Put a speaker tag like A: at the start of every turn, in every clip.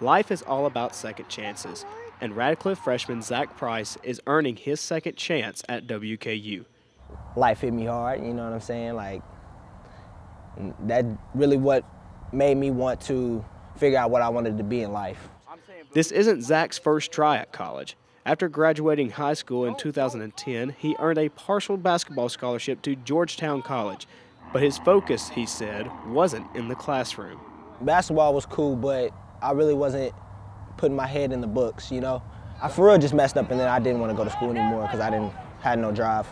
A: Life is all about second chances, and Radcliffe freshman Zach Price is earning his second chance at WKU.
B: Life hit me hard, you know what I'm saying? Like, that really what made me want to figure out what I wanted to be in life. This isn't Zach's first try at college. After graduating
A: high school in 2010, he earned a partial basketball scholarship to Georgetown College, but his focus, he said, wasn't in the classroom.
B: Basketball was cool, but I really wasn't putting my head in the books, you know. I for real just messed up and then I didn't want to go to school anymore because I didn't had no drive.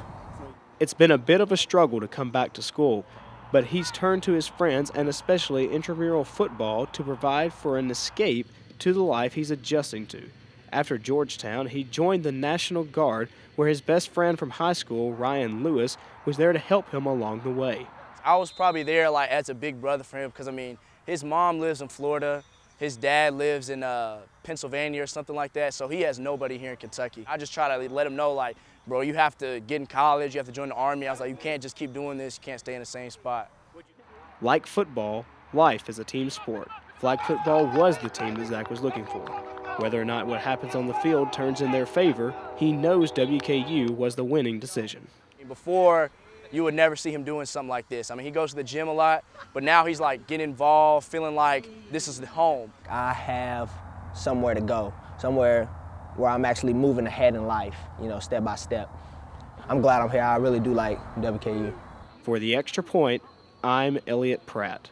B: It's
A: been a bit of a
B: struggle to come back
A: to school, but he's turned to his friends and especially intramural football to provide for an escape to the life he's adjusting to. After Georgetown, he joined the National Guard, where his best friend from high school, Ryan Lewis, was there to help him along the way.
C: I was probably there like as a big brother for him because I mean, his mom lives in Florida his dad lives in uh, Pennsylvania or something like that, so he has nobody here in Kentucky. I just try to let him know, like, bro, you have to get in college, you have to join the Army. I was like, you can't just keep doing this, you can't stay in the same spot.
A: Like football, life is a team sport. Flag football was the team that Zach was looking for. Whether or not what happens on the field turns in their favor, he knows WKU was the winning decision.
C: Before you would never see him doing something like this. I mean, he goes to the gym a lot, but now he's like getting involved, feeling like this is home.
B: I have somewhere to go, somewhere where I'm actually moving ahead in life, you know, step by step. I'm glad I'm here. I really do like WKU. For the extra point, I'm Elliot Pratt.